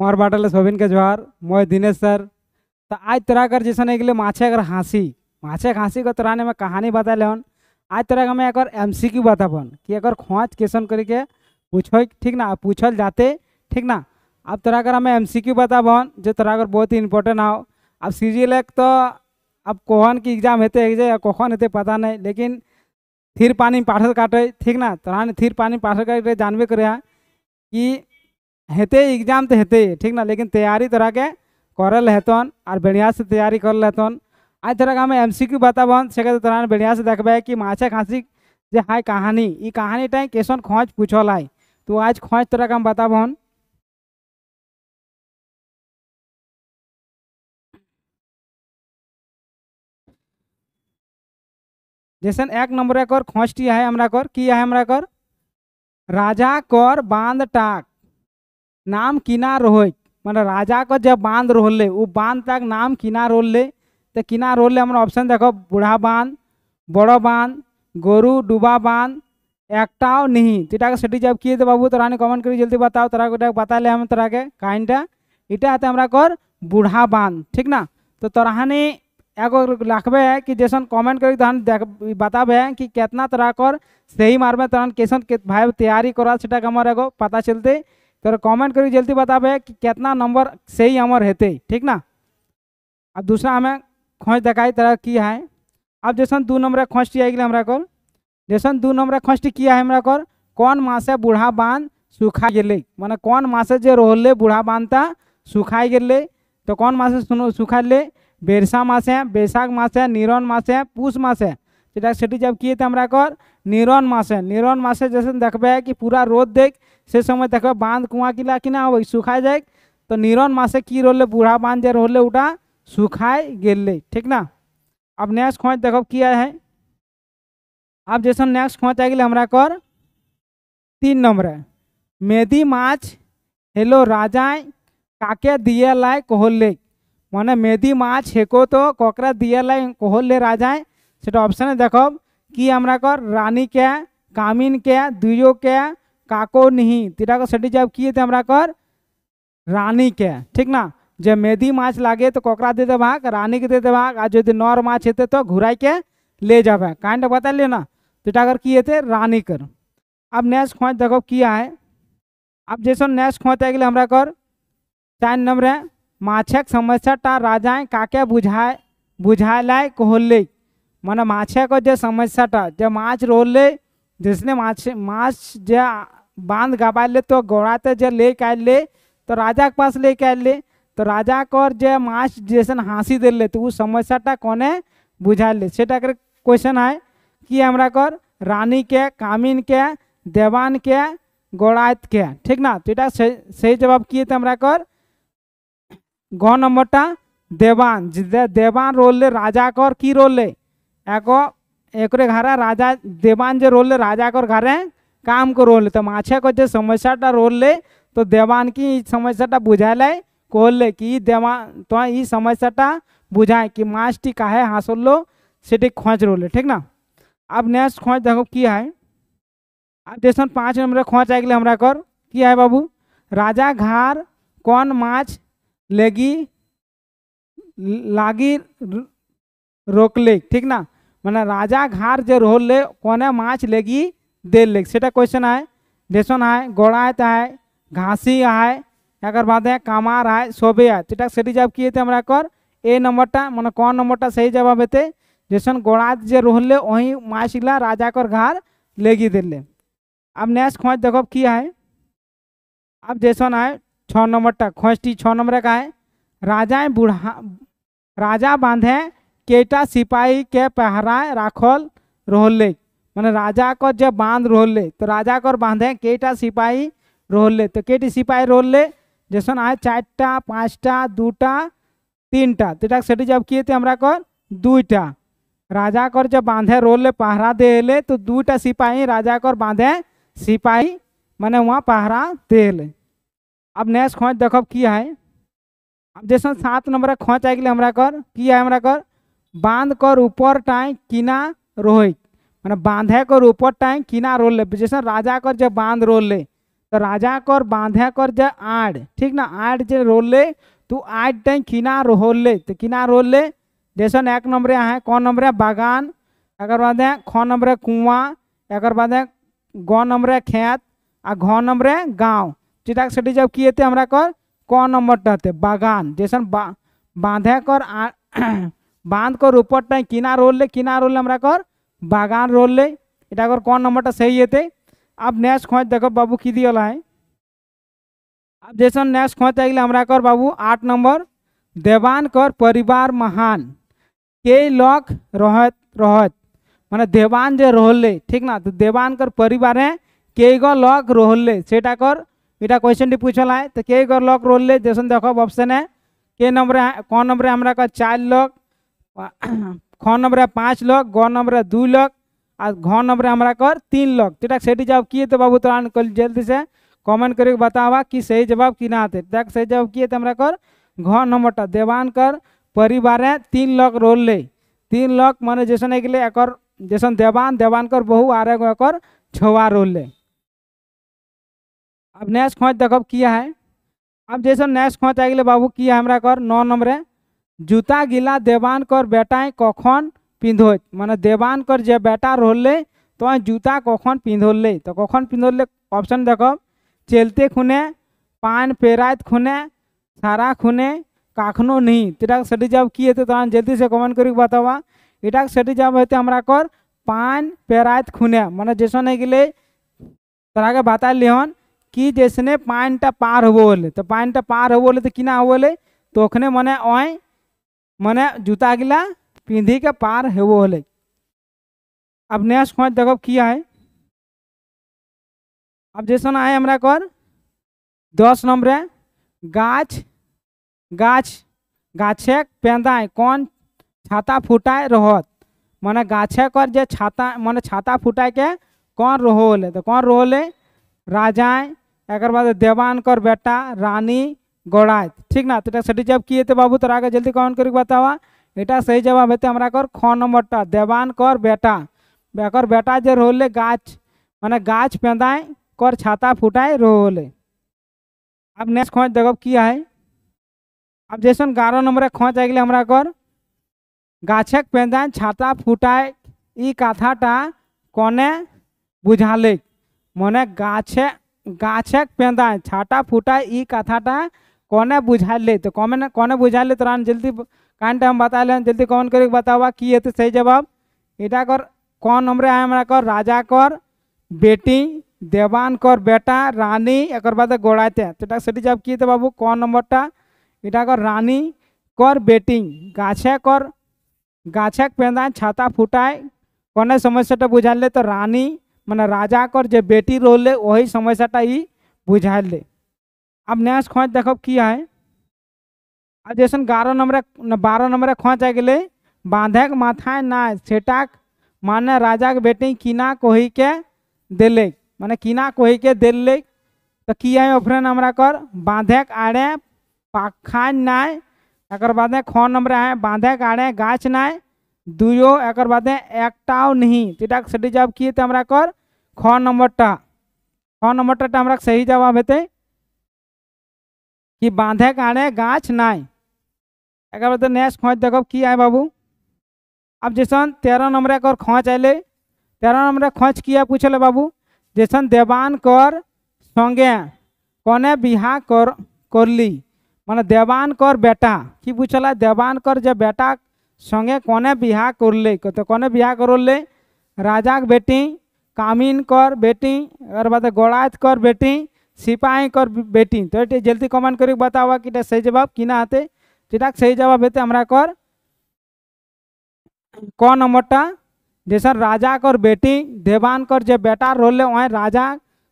मोहर बाटल सोबिन के जोहार मोह दिनेश सर तो आज तोरा कर नहीं एक माछे अगर हाँसी माछे हाँसी को तोरा मैं कहानी बता लेन आज तोरा हमें एक एम सी क्यू बताबन कि एक खोज क्वेश्चन करके पूछो ठीक ना पूछल जाते ठीक ना अब तोरा कर हमें एम सी क्यू बताबन जो तोरा कर बहुत ही इम्पोर्टेंट आओ अब सी जी लेक तो अब कोहन की एग्जाम हेते कखन हेते पता नहीं लेकिन थिर पानी पाठल काटे ठीक ना तोरा ने थीर पानी पाठल काटे जानबे करे कि हेते एग्जाम तो हेते ठीक ना लेकिन तैयारी तरह के करल हेतन और बढ़िया से तैयारी कर लेतन आज का हमें एम सी क्यू बताबन से तरह बढ़िया से देखे कि माछा खाँसी जे हाय कहानी ये कहानी टाइम कैसन खोज पूछल है तो आज खोज तोरा हम बताबन जैसे एक नंबर कर खोजटी है हमरा कर की है हमरा कर राजा कर बांध टाक नाम किना रोहिक मैंने राजा को जब बांध रोले वो बांध तक नाम किना रोले तो किना रोले हमारे ऑप्शन देख बूढ़ा बांध बड़ बांध गोरु डुबा बांध एकटाओ नहीं तो इटा सेटी जब किए तो बाबू तोरानी कमेंट कर जल्दी बताओ तोरा को बता ले हम तोरा के काइनटा इटा आते हमारा कर बूढ़ा बांध ठीक ना तो तोरानी एगो लखबे है कि जैसा कमेंट कर बताबे है कि कितना तोरा कर सही मार्मे तहन कैसन भाई तैयारी करा सेटा हमर पता चलते तर कमेंट कर जल्दी बताबे कि कितना नंबर सही हमर हेत ठीक ना अब दूसरा हमें खोज देखा तरह की है अब जैसन दू नंबर खोजटी आ गए हमारा को जैसन दू नंबर खोजटी किया है हमारा कोर कौन मासे बूढ़ा बांध सुखा गए मैंने कौन मासे जो रोहल बूढ़ा बांधता सुखा गए तो कौन मासे सुनो सुखा ले बेरसा मासे बैसाख मासे निरन मासे पूस मासे সেটা সেটি जब किए तो हमरा कर निरन मासे निरन मासे जैसे देखे कि पूरा रोद देख से समय देख बांध कुआँ किला कि ना हो सुखा जाए तो निरन मासे की रोले बूढ़ा बांध जे रोले उठा सुखाए गेले ठीक ना अब नेक्स्ट खोज देखो कि है अब जैसे नेक्स्ट खोज आ गए हमरा कर तीन नंबर मेदी माछ हेलो राजाए काके दिए लाए कोहल ले माने मेदी माछ हेको तो कोकरा दिए लाए कोहल ले राजाए से সেটা देख कि কি আমরা কর রানীকে কামিনকে দুইজোকে কাকো নিহি তিটাকে সেটি जब किए थे हमरा कर रानी के ठीक ना जब मेदी माछ लागे तो ककड़ा दे देवाक रानी के दे देवाक आ जो नर माछ हेतु तो घुराई के ले जावे कांड बता लियो ना तो कर किए थे रानी कर अब नेक्स्ट खोज देखो किया है अब जैसे नेक्स्ट खोज आ गए हमारा कर चार नंबर है माछक समस्या टा राजाएं काके बुझाए बुझाए लाए कोहल्ले जो समस्या జ సమస్యట జ रोल రోల్లే जिसने माछ माछ जे बांध गबाले तो गोड़ाते तो जे लेके ले तो राजा के पास लेके ले तो राजा कर जे माछ जैसे हाँसी दिले तो उस समस्याटा कोने बुझा ले सेटा क्वेश्चन है कि हमारा कर रानी के कामिन के देवान के गोड़ात के ठीक ना तो यहाँ सही जवाब किए थे हमारा कर गौ टा देवान देवान रोल ले राजा कर की रोल ले एको एक घरे राजा देवान जो रोल ले राजा को घरे काम को रोल तो माछे को जो समस्या रोल ले तो देवान की समस्या ले कोल ले कि देवा तो ये समस्या बुझाए कि माछ टी काहे हासिल लो से खोज रोल ठीक ना अब नेक्स्ट खोज देखो कि है अब जैसे पाँच नंबर खोज आ गए हमारा कर कि है बाबू राजा घर कौन माछ लेगी लागी रोकले ठीक ना मैंने राजा घार जो ले कोने माछ लेगी देल लेगी सेटा क्वेश्चन है डेसन आए गोड़ात है घासी है एक बाद कमार है सोबे है तो से जब किए थे कर ए टा मैंने कौन टा सही जवाब हेते जैसन गोड़ात जो ले वही माछ ला राजा कर घर लेगी ले। अब नेक्स्ट खोज देखो कि है अब जैसन है छः नंबर खोज टी छः नंबर का है राजाएं बूढ़ा राजा बांधे कैटा सिपाही के पहराए राखल रहले मान राजा को जब बांध रहले तो राजा को बांधे कैटा सिपाही रहले तो कैटी सिपाही रहले जैसन आए चार्टा पाँचटा दूटा तीनटा तो से जब किए थे हमारा कर दुईटा राजा को जब बांधे रोल पहरा दे तो दूटा सिपाही राजा को बांधे सिपाही मैंने वहाँ पहरा दे अब नेक्स्ट खोज देखो की है अब जैसे सात नंबर खोज आ गए हमारा कर कि है हमारा कर बांध कर ऊपर टाँग किना रोहित मैंने बांधे कर ऊपर टाँग किना रोल ले जैसे राजा कर जब बांध रोल ले तो राजा कर बांधे कर जब आड़ ठीक ना आड़ जो रोल ले तू तो आड़ टाँग किना रोल ले तो किना रोल ले जैसे एक नंबर है कौन नंबर है बागान एक बाद है ख नंबर है कुआँ एक बाद है ग नंबर है खेत आ घ नंबर है गाँव चिटाक सटी जब किए थे हमारा कर क नंबर टहते बागान जैसे बा, बांधे कर आ बांध कर ऊपर टाइम किना रोल ले किना रोल हमरा कर बागान रोल ले इटा कर कौन नंबर टा सही हेते अब नेक्स्ट खोज देखो बाबू की दियल है अब जैसा नेक्स्ट खोज आगे गए हमरा कर बाबू आठ नंबर देवान कर परिवार महान के लोग रहत रहत मैंने देवान जो रोहल्ले ठीक ना तो देवान कर परिवार है के गो लोग रोहल्ले सेटा कर इटा क्वेश्चन टी पूछल है तो के गो लोग रोल जैसा देखो ऑप्शन है के नंबर कौन नंबर है हमरा का चार लोग ख नंबर पाँच लक ग नंबर दू लक आ घ नंबर हमारा कर तीन लक तो सही जवाब किए तो बाबू तोरा कल जल्दी से कमेंट करके बताबा कि सही जवाब कि ना थे सही जवाब किए तो हमारा कर घ नंबर देवान कर परिवार तीन लक रोल ले तीन लक मान जैसा एक एक देवान देवान कर बहु आर एगो एक छुआ रोल ले अब नेक्स्ट खोज देखो किया है अब जैसा नेक्स्ट खोज आ गए बाबू किया हमारा कर नौ नंबर जूता गिला देवान कर बेटा कखन पिंधो मैंने देवान कर जे बेटा रोले तो जूता कखन पिंधोले तो कखन पिंधोले ऑप्शन देख चलते खुने पान पेरात खुने सारा खुने कखनो नहीं तो सटी जब कि जल्दी से कमेंट कर बतावा इटा सटी जब हेतु हमारा कर पान पेरात खुने मैंने जैसा नहीं गले तक बता लिहन कि जैसे पानटा पार हो तो पानटा पार हो तो किना हो तो मैंने अं माने जूता गिला पिंधी के पार हेबो हल अब नया खोज देखो किया है अब जैसा आए हमारा कर दस नंबर है गाछ गाछ गाछे पेंदाए कौन छाता फुटाए रहत मने गाछे कर जे छाता माने छाता फुटाए के कौन रहो तो कौन रोहल राजाएं एक बाद देवान कर बेटा रानी गड़ाएत ठीक ना तो सटी जब किए थे बाबू तोरा जल्दी कमेंट करके बतावा यहाँ सही जवाब हेतु तो हमारा कर ख नंबर टा देवान कर बेटा एकर बेटा जे रोल गाछ मैंने गाछ पेंदाए कर छाता फुटाए रोले अब नेक्स्ट खोज देखो कि है अब जैसे ग्यारह नंबर खोज आ गए हमारा कर गाछक पेंदाए छाता फुटाए कथाटा कने बुझाले मने गाछे गाछक पेंदाए छाटा फुटाए कथाटा कोने बुझा ले तो कौन कोने बुझा ले तोरा जल्दी कान टाइम बता ले जल्दी कौन करे बतावा कि हेतु तो सही जवाब इटा कर कौन हमरे आए हमारा कर राजा कर बेटी देवान कर बेटा रानी एक बाद गोड़ाते तो सही जवाब किए थे बाबू कौन टा इटा कर रानी कर बेटी गाछे कर गाछे पेंदा छाता फुटाए कौन समस्या बुझा ले तो रानी मैंने राजा कर जो बेटी रोल वही समस्या बुझा ले अब नया खोज देखो कि है अब जैसे ग्यारह नंबर बारह नंबर खोज आ गए बांधक माथा ना सेटाक माने राजा के बेटे कीना कोही के दिले माने किना कोही के दिले तो कि है फ्रेंड हमारा कर बांधक आड़े पाखान ना एक बाद ख नंबर है बांधक आड़े गाछ ना दुयो एक बाद एकटाओ नहीं तीटाक सटी जवाब किए थे हमारा कर ख नंबर टा ख नंबर टा हमारा सही जवाब हेतें कि बांधे गाड़े गाछ ना एक बार तो नेक्स्ट खोज देखो कि आए बाबू अब जैसन तेरह नंबर कर खोज आए तेरह नंबर खोज किया पूछल बाबू जैसन देवान कर संगे कने बिहा कर करली मान देवान कर बेटा कि पूछल देवान कर जब बेटा संगे कने बिहा करले तो कने बिहा ले राजा बेटी कामिन कर बेटी और बात गोड़ात कर बेटी सिपाही कर बेटी तो ये जल्दी कमेंट कर बताओ कि सही जवाब कि ना हेते तो सही जवाब हेते हमारा कर क टा जैसे राजा कर बेटी देवान कर जो बेटा रोल वहीं राजा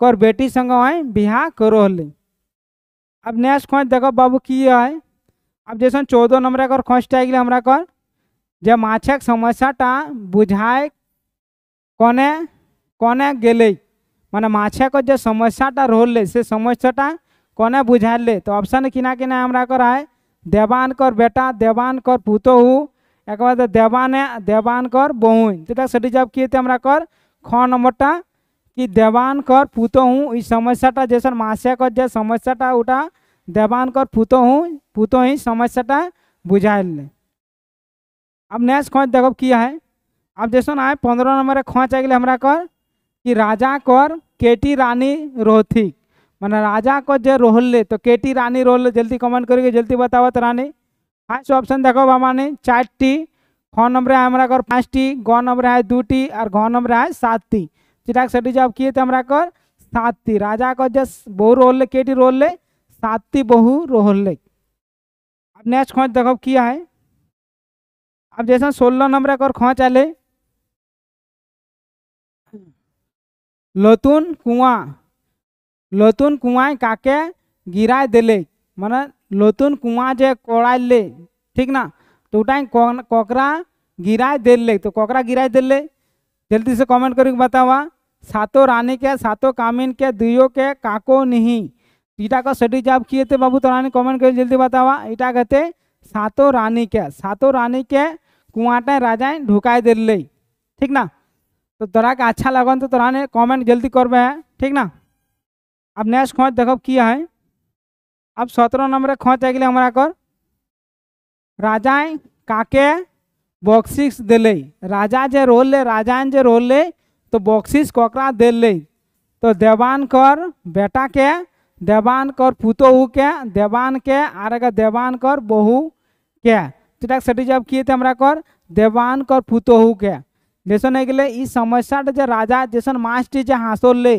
कर बेटी संगे वहीं बिहा करो हल्ले अब नेक्स्ट खोज देखो बाबू की है अब जैसे चौदह नंबर कर खोजते आगे हमारा कर जे माछक टा बुझाए कने कने गले मैंने माछक जो समस्याटा रोल से समस्याटा कने बुझाले तो ऑप्शन किना किना हमारा कर है देवान कर बेटा देवान कर पुतहु एक बार तो देवान देवान कर बहुन तो से जब किए थे हमारा कर ख नंबरटा कि देवान कर पुतहु समस्या समस्याटा जैसा माछक जो समस्याटा उठा देवान कर पुतहु पुतहु समस्याटा बुझाले अब नेक्स्ट खोज देखो किया है अब जैसा आए पंद्रह नंबर खोच आ गए हमारा कर कि राजा कर केटी रानी रोहथिक मैंने राजा को जो रोहल्ले तो केटी रानी रोहल जल्दी कमेंट करके जल्दी बताओ तो रानी फास्ट ऑप्शन देखो हमारे चार टी ख नंबर है हमारा कर पाँच टी ग नंबर है दो टी और घ नंबर है सात टी चिटाक सटी जब किए थे हमारा कर सात टी राजा को जे बहु रोहल केटी रोहल्ले सात टी बहु रोहल अब नेक्स्ट खोज देखो किया है अब जैसा सोलह नंबर कर खोज आए লতুন कुआ লতুন कुआ का गिरा दिले मान লতুন कुआ जे কড়াইলে ले ठीक ना तो ककरा गिराए दिले तो ककरा गिराए दिले जल्दी से कमेंट करके बतावा सातो रानी के सातो कामिन के दुयो के काको नहीं इटा का सटी जाप किए थे बाबू तो रानी कमेंट कर जल्दी बतावा इटा कहते सातो रानी के सातो रानी के कुआटा राजाएं ढुकाए दिले ठीक ना तो तोरा के अच्छा लगन तो तोरा ने कमेंट जल्दी करबे ठीक ना अब नेक्स्ट खोज देखो कि है अब सत्रह नंबर खोज आ गए हमारा कर राजाएं काके बॉक्सिस दिले राजा जे रोल ले राजाएं जे रोल ले तो बॉक्सिस कोकरा दिले तो देवान कर बेटा के देवान कर पुतोहू के देवान के आर एगो देवान कर बहू के तो जब किए थे हमारा कर देवान कर पुतोहू के लेसन है ले इस समस्या जो राजा जैसन मास्टर जे हासिल ले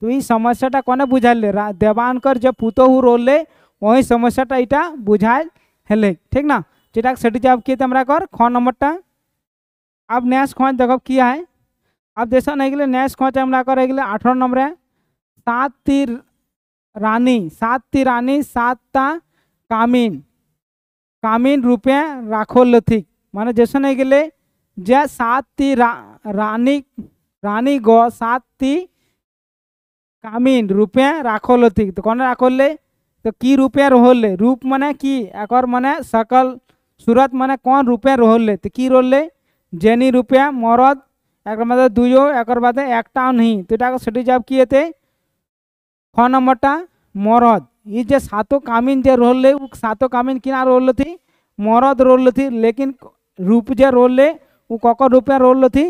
तो ये समस्या कने बुझाल देवानकर जो पुतहु रोल ले वही समस्या इटा बुझाल हेले ठीक ना जेटा सेटी जब किए हमरा कर ख नंबरटा अब न्यास खोज देखब किया है अब जैसा नहीं गए न्यास खोज हमरा कर गए अठारह नंबर है सात ती रानी सात ती रानी सात ता कामिन कामिन रूपे राखोल थी माने जैसा नहीं गले ज साती रा, रानी रानी गो सात साती कामिन रूपे राखल होती तो कौन राखल तो की रूपे रोहल ले रूप मने की एक मने सकल सूरत मने कौन रूपे रोहल ले तो की रोल ले जेनी रूपे मरद एक मतलब दुजो एक बादे एकटाओ नहीं तो यहाँ सठी जब किए थे ख नंबरटा मरद ये जे सातो कामिन जे रोल ले सातो कामिन किना रोल थी मरद रोल थी लेकिन रूप जे रोल ले वो ककर रूप रोल थी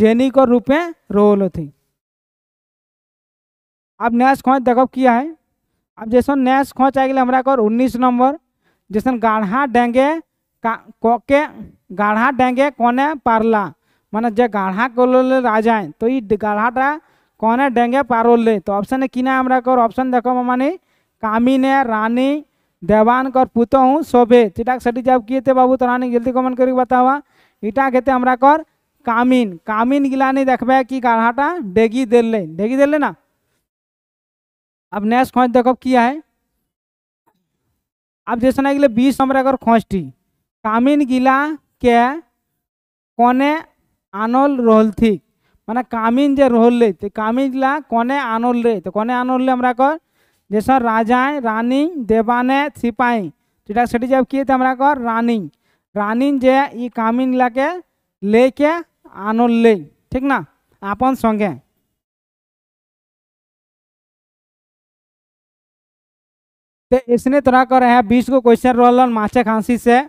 जेनी को रूपे रोल थी अब नेक्स्ट खोज देखो किया है अब जैसे नेक्स्ट खोज आ गया हमारा कर उन्नीस नंबर जैसे गाढ़ा डेंगे कके गाढ़ा डेंगे कोने पारला माने जे गाढ़ा को ले राजा है तो ये गाढ़ाटा कोने डेंगे पारोल ले तो ऑप्शन है कि ना हमारा कर ऑप्शन देखो मानी कामिने रानी देवान कर पुतो हूँ शोभे चिटाक सटी जब किए थे बाबू तोरा ने गिलती कमन करके बतावा ईटा कहते हमरा कर कामिन कामिन गिला नहीं देखबे कि काढ़ाटा डेगी दिले डेगी दिल ना अब नेक्स्ट खोज देखो किया है अब जैसे ना गिले बीस नंबर अगर खोजटी कामिन गिला के कोने आनल रोल थी माना कामिन जे रोल ले तो कामिन गिला कोने आनल रे तो कोने आनल ले हमरा कर जैसा राजाएं रानी देवाने सिपाही जेटा से जब किए थे हमारा कह रानी रानी जे ये कामिन इलाके लेके आनो ले ठीक ना आपन संगे तो इसने तोरा कर है बीस को क्वेश्चन रोलन माचे खांसी से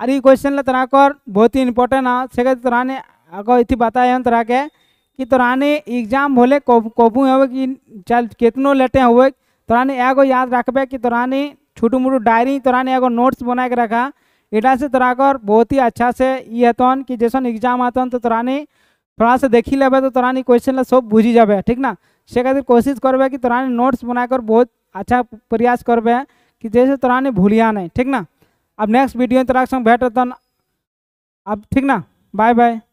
और ये क्वेश्चन ले तोरा कर बहुत ही इम्पोर्टेंट आ से तो तोरा ने अगर इति बताया तोरा के कि तोरा ने एग्जाम भोले कबू हो कि चल कितनों लेटे हुए तोरानी एगो याद रखबे कि तोरानी छोटू मोटू डायरी तोरा एगो नोट्स बना के रखा इटा से तोरा कर बहुत ही अच्छा से ये हतन कि जैसन एग्जाम आतन तो तोरानी थोड़ा सा देखी लेबे तो तोरा क्वेश्चन सब बुझी जाबे ठीक ना से खातिर कोशिश करबे कि तोरा नोट्स बनाकर बहुत अच्छा प्रयास करबे कि जैसे तोरा भूलिया नहीं ठीक ना अब नेक्स्ट वीडियो में तोरा संग भेट अब ठीक ना बाय बाय